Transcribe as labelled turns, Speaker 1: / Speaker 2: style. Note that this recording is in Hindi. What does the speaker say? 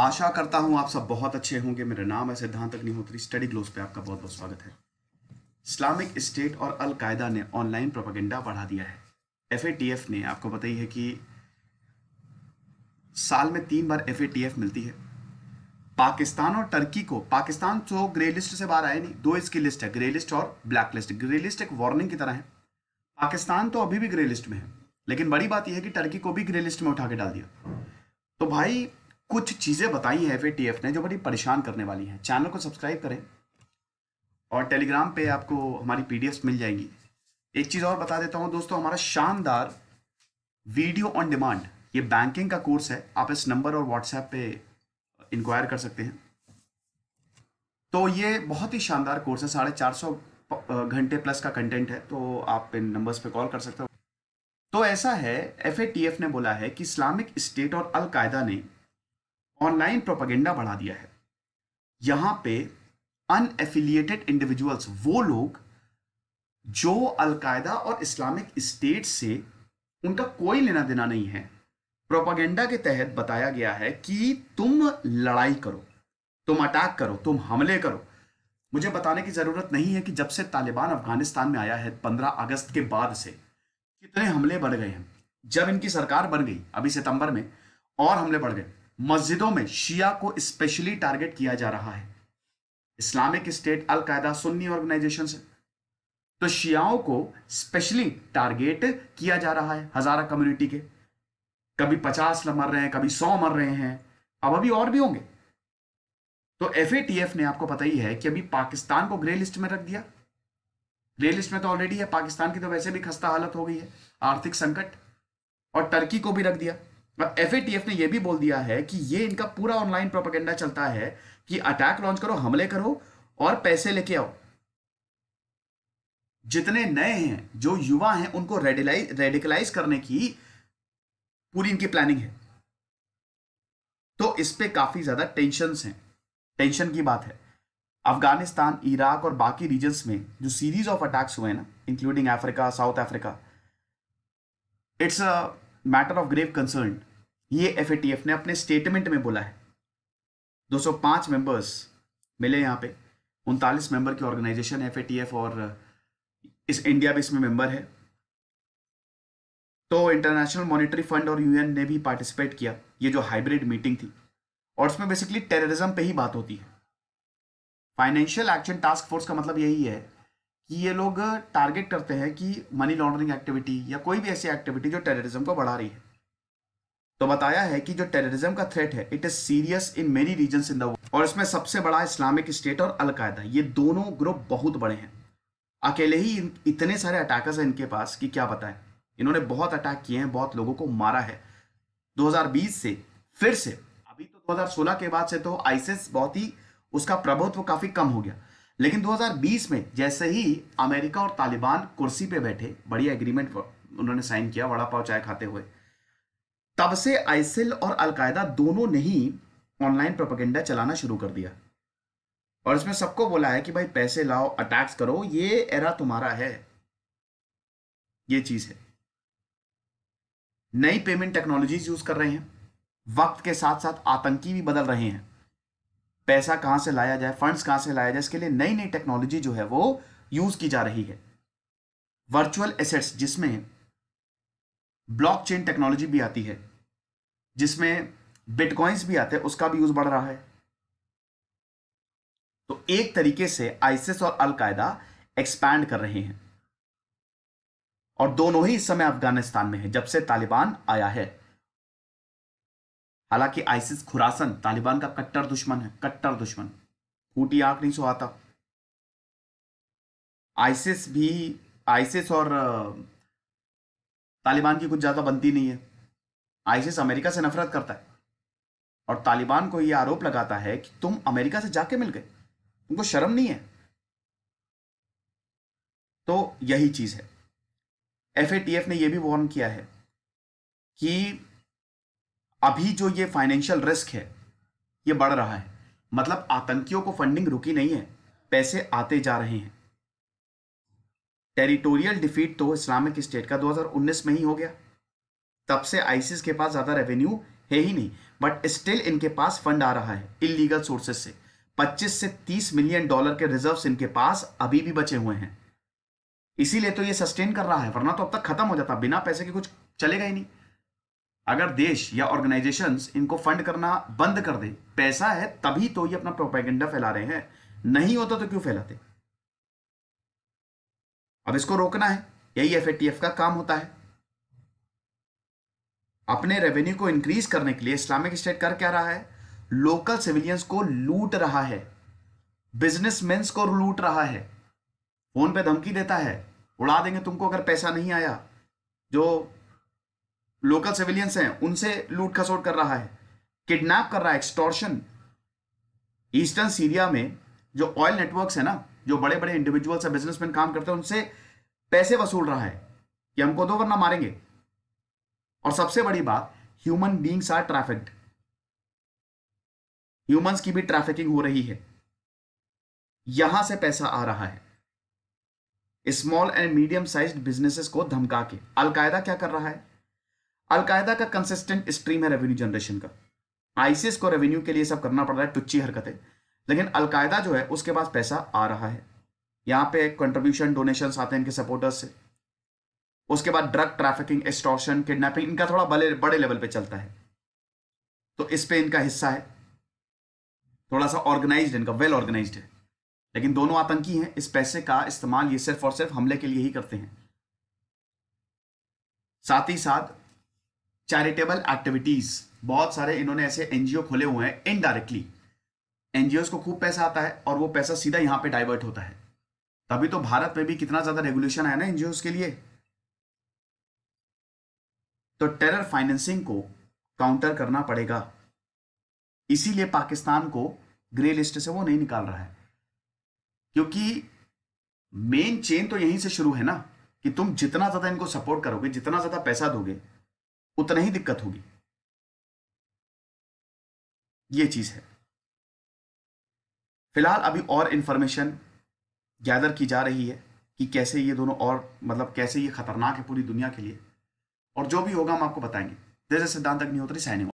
Speaker 1: आशा करता हूं आप सब बहुत अच्छे होंगे मेरा नाम है सिद्धांत अग्निहोत्री स्टडी ग्लोस पे आपका बहुत बहुत स्वागत है इस्लामिक स्टेट और अलकायदा ने ऑनलाइन प्रोपागेंडा बढ़ा दिया है एफ ने आपको बताई है कि साल में तीन बार एफ मिलती है पाकिस्तान और टर्की को पाकिस्तान तो ग्रे लिस्ट से बाहर आए नहीं दो इसकी लिस्ट है ग्रे लिस्ट और ब्लैक लिस्ट ग्रे लिस्ट एक वार्निंग की तरह है पाकिस्तान तो अभी भी ग्रे लिस्ट में है लेकिन बड़ी बात यह है कि टर्की को भी ग्रे लिस्ट में उठा के डाल दिया तो भाई कुछ चीज़ें बताई है एफ ने जो बड़ी परेशान करने वाली हैं चैनल को सब्सक्राइब करें और टेलीग्राम पे आपको हमारी पीडीएफ मिल जाएंगी एक चीज़ और बता देता हूं दोस्तों हमारा शानदार वीडियो ऑन डिमांड ये बैंकिंग का कोर्स है आप इस नंबर और व्हाट्सएप पे इंक्वायर कर सकते हैं तो ये बहुत ही शानदार कोर्स है साढ़े चार सौ घंटे प्लस का कंटेंट है तो आप इन नंबर्स पे कॉल कर सकते हो तो ऐसा है एफ ने बोला है कि इस्लामिक स्टेट और अलकायदा ने ऑनलाइन प्रोपागेंडा बढ़ा दिया है यहां पे अनएफिलिएटेड इंडिविजुअल्स वो लोग जो अलकायदा और इस्लामिक स्टेट से उनका कोई लेना देना नहीं है प्रोपागेंडा के तहत बताया गया है कि तुम लड़ाई करो तुम अटैक करो तुम हमले करो मुझे बताने की जरूरत नहीं है कि जब से तालिबान अफगानिस्तान में आया है 15 अगस्त के बाद से कितने हमले बढ़ गए हैं जब इनकी सरकार बन गई अभी सितंबर में और हमले बढ़ गए मस्जिदों में शिया को स्पेशली टारगेट किया जा रहा है इस्लामिक स्टेट अलकायदा सुन्नी ऑर्गेनाइजेशन है तो शियाओं को स्पेशली टारगेट किया जा रहा है हजारा कम्युनिटी के कभी पचास मर रहे हैं कभी सौ मर रहे हैं अब अभी और भी होंगे तो एफ ने आपको पता ही है कि अभी पाकिस्तान को ग्रे लिस्ट में रख दिया ग्रे लिस्ट में तो ऑलरेडी है पाकिस्तान की तो वैसे भी खस्ता हालत हो गई है आर्थिक संकट और टर्की को भी रख दिया एफ ने यह भी बोल दिया है कि ये इनका पूरा ऑनलाइन प्रोपागेंडा चलता है कि अटैक लॉन्च करो हमले करो और पैसे लेके आओ जितने नए हैं जो युवा हैं उनको रेडिकलाइज करने की पूरी इनकी प्लानिंग है तो इस पे काफी ज्यादा टेंशन हैं टेंशन की बात है अफगानिस्तान इराक और बाकी रीजन्स में जो सीरीज ऑफ अटैक्स हुए हैं ना including Africa South Africa it's a matter of grave concern ये एफ ने अपने स्टेटमेंट में बोला है 205 मेंबर्स मिले यहाँ पे उनतालीस मेंबर की ऑर्गेनाइजेशन एफ और इस इंडिया भी इसमें मेंबर है तो इंटरनेशनल मॉनिटरी फंड और यूएन ने भी पार्टिसिपेट किया ये जो हाइब्रिड मीटिंग थी और उसमें बेसिकली टेररिज्म पे ही बात होती है फाइनेंशियल एक्शन टास्क फोर्स का मतलब यही है कि ये लोग टारगेट करते हैं कि मनी लॉन्ड्रिंग एक्टिविटी या कोई भी ऐसी एक्टिविटी जो टेररिज्म को बढ़ा रही है तो बताया है कि जो टेररिज्म का थ्रेट है it is serious in many region in the world और इसमें सबसे बड़ा इस्लामिक स्टेट और अलकायदा ये दोनों ग्रुप बहुत बड़े हैं अकेले ही इतने सारे अटैकर्स हैं इनके पास कि क्या बताएं इन्होंने बहुत अटैक किए हैं बहुत लोगों को मारा है 2020 से फिर से अभी तो 2016 के बाद से तो आइसिस बहुत ही उसका प्रभुत्व काफी कम हो गया लेकिन 2020 में जैसे ही अमेरिका और तालिबान कुर्सी पे बैठे बढ़िया एग्रीमेंट उन्होंने साइन किया वड़ा पाव चाय खाते हुए तब से आइसिल और अलकायदा दोनों ने ही ऑनलाइन प्रोपागेंडा चलाना शुरू कर दिया और इसमें सबको बोला है कि भाई पैसे लाओ अटैक्स करो ये एरा तुम्हारा है ये चीज है नई पेमेंट टेक्नोलॉजीज यूज कर रहे हैं वक्त के साथ साथ आतंकी भी बदल रहे हैं पैसा कहां से लाया जाए फंड्स कहां से लाया जाए इसके लिए नई नई टेक्नोलॉजी जो है वो यूज की जा रही है वर्चुअल एसेट्स जिसमें ब्लॉकचेन टेक्नोलॉजी भी आती है जिसमें बिटकॉइंस भी आते हैं उसका भी यूज बढ़ रहा है तो एक तरीके से आइसिस और अलकायदा एक्सपैंड कर रहे हैं और दोनों ही इस समय अफगानिस्तान में है जब से तालिबान आया है हालांकि आइसिस खुरासन तालिबान का कट्टर दुश्मन है कट्टर दुश्मन फूटी आंख नहीं सुहाता आइसिस भी आइसिस और तालिबान की कुछ ज्यादा बनती नहीं है आईसिस अमेरिका से नफरत करता है और तालिबान को यह आरोप लगाता है कि तुम अमेरिका से जाके मिल गए उनको शर्म नहीं है तो यही चीज है एफ ने यह भी वार्न किया है कि अभी जो ये फाइनेंशियल रिस्क है ये बढ़ रहा है मतलब आतंकियों को फंडिंग रुकी नहीं है पैसे आते जा रहे हैं टेरिटोरियल डिफीट तो इस्लामिक स्टेट का 2019 में ही हो गया तब से आईसीस के पास ज़्यादा रेवेन्यू है ही नहीं बट स्टिल इनके पास फंड आ रहा है इलीगल सोर्सेस से 25 से 30 मिलियन डॉलर के रिजर्व इनके पास अभी भी बचे हुए हैं इसीलिए तो ये सस्टेन कर रहा है वरना तो अब तक खत्म हो जाता बिना पैसे के कुछ चलेगा ही नहीं अगर देश या ऑर्गेनाइजेशन इनको फंड करना बंद कर दे पैसा है तभी तो ये अपना प्रोपेगेंडा फैला रहे हैं नहीं होता तो क्यों फैलाते अब इसको रोकना है यही एफ का काम होता है अपने रेवेन्यू को इंक्रीज करने के लिए इस्लामिक स्टेट कर क्या रहा है लोकल सिविलियंस को लूट रहा है बिजनेसमैन को लूट रहा है फोन पे धमकी देता है उड़ा देंगे तुमको अगर पैसा नहीं आया जो लोकल सिविलियंस हैं उनसे लूट खसोट कर रहा है किडनैप कर रहा है एक्सटॉर्शन ईस्टर्न सीरिया में जो ऑयल नेटवर्क्स है ना जो बड़े बड़े इंडिविजुअल्स बिजनेसमैन काम करते हैं उनसे पैसे वसूल रहा है कि हमको दो वरना मारेंगे और सबसे बड़ी बात human beings are traffic humans की भी ट्रैफिकिंग हो रही है यहां से पैसा आ रहा है small and medium size businesses को धमका के अलकायदा क्या कर रहा है अलकायदा का कंसिस्टेंट स्ट्रीम है रेवेन्यू जनरेशन का आईसीएस को रेवेन्यू के लिए सब करना पड़ रहा है टुच्ची हरकतें लेकिन अलकायदा जो है उसके पास पैसा आ रहा है यहां पे कंट्रीब्यूशन डोनेशन आते हैं इनके सपोर्टर्स से उसके बाद ड्रग ट्रैफिकिंग एक्सटॉर्शन किडनैपिंग इनका थोड़ा बड़े बड़े लेवल पे चलता है तो इस पे इनका हिस्सा है थोड़ा सा ऑर्गेनाइज्ड इनका वेल ऑर्गेनाइज्ड है लेकिन दोनों आतंकी हैं इस पैसे का इस्तेमाल ये सिर्फ और सिर्फ हमले के लिए ही करते हैं साथ ही साथ चैरिटेबल एक्टिविटीज बहुत सारे इन्होंने ऐसे एनजीओ खोले हुए हैं इनडायरेक्टली एनजीओ को खूब पैसा आता है और वो पैसा सीधा यहाँ पर डाइवर्ट होता है तभी तो भारत में भी कितना ज्यादा रेगुलेशन आया ना एनजीओ के लिए तो टेरर फाइनेंसिंग को काउंटर करना पड़ेगा इसीलिए पाकिस्तान को ग्रे लिस्ट से वो नहीं निकाल रहा है क्योंकि मेन चेन तो यहीं से शुरू है ना कि तुम जितना ज्यादा इनको सपोर्ट करोगे जितना ज्यादा पैसा दोगे उतना ही दिक्कत होगी ये चीज है फिलहाल अभी और इंफॉर्मेशन गैदर की जा रही है कि कैसे ये दोनों और मतलब कैसे ये खतरनाक है पूरी दुनिया के लिए और जो भी होगा हम आपको बताएंगे जैसे सिद्धांत अग्निहोत्री साइनिंग